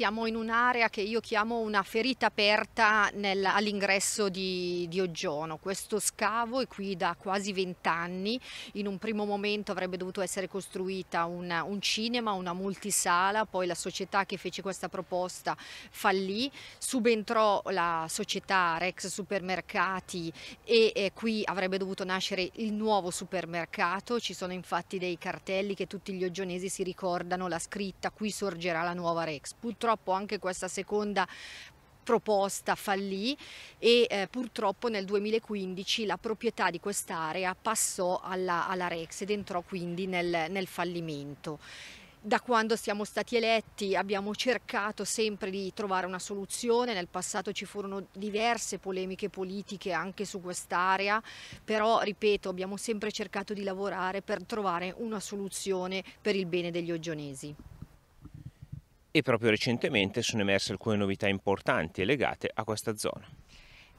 siamo in un'area che io chiamo una ferita aperta all'ingresso di, di, Oggiono. Questo scavo è qui da quasi vent'anni, in un primo momento avrebbe dovuto essere costruita una, un cinema, una multisala, poi la società che fece questa proposta fallì, subentrò la società Rex Supermercati e eh, qui avrebbe dovuto nascere il nuovo supermercato, ci sono infatti dei cartelli che tutti gli oggionesi si ricordano, la scritta qui sorgerà la nuova Rex. Purtroppo purtroppo anche questa seconda proposta fallì e eh, purtroppo nel 2015 la proprietà di quest'area passò alla, alla, Rex ed entrò quindi nel, nel fallimento da quando siamo stati eletti abbiamo cercato sempre di trovare una soluzione, nel passato ci furono diverse polemiche politiche anche su quest'area, però ripeto abbiamo sempre cercato di lavorare per trovare una soluzione per il bene degli ogionesi e proprio recentemente sono emerse alcune novità importanti legate a questa zona.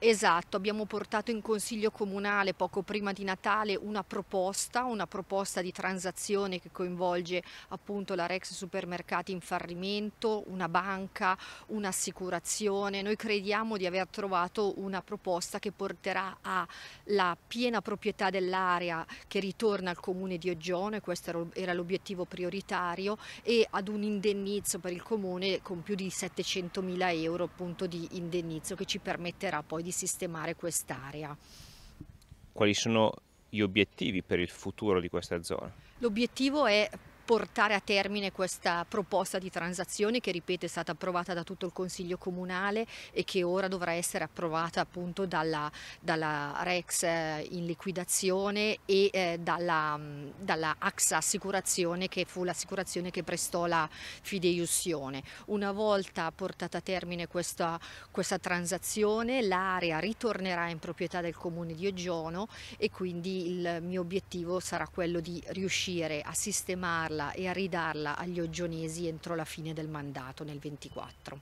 Esatto, abbiamo portato in Consiglio Comunale poco prima di Natale una proposta, una proposta di transazione che coinvolge appunto la Rex Supermercati in farrimento, una banca, un'assicurazione. Noi crediamo di aver trovato una proposta che porterà alla piena proprietà dell'area che ritorna al comune di Oggione, questo era l'obiettivo prioritario, e ad un indennizzo per il comune con più di 700 mila euro appunto di indennizzo che ci permetterà poi di di sistemare quest'area. Quali sono gli obiettivi per il futuro di questa zona? L'obiettivo è portare a termine questa proposta di transazione che ripeto è stata approvata da tutto il Consiglio Comunale e che ora dovrà essere approvata appunto dalla, dalla Rex eh, in liquidazione e eh, dalla, mm, dalla, AXA Assicurazione che fu l'assicurazione che prestò la fideiussione. Una volta portata a termine questa, questa transazione l'area ritornerà in proprietà del Comune di Oggiono e quindi il mio obiettivo sarà quello di riuscire a sistemarla ridarla e a ridarla agli ogionesi entro la fine del mandato nel 24.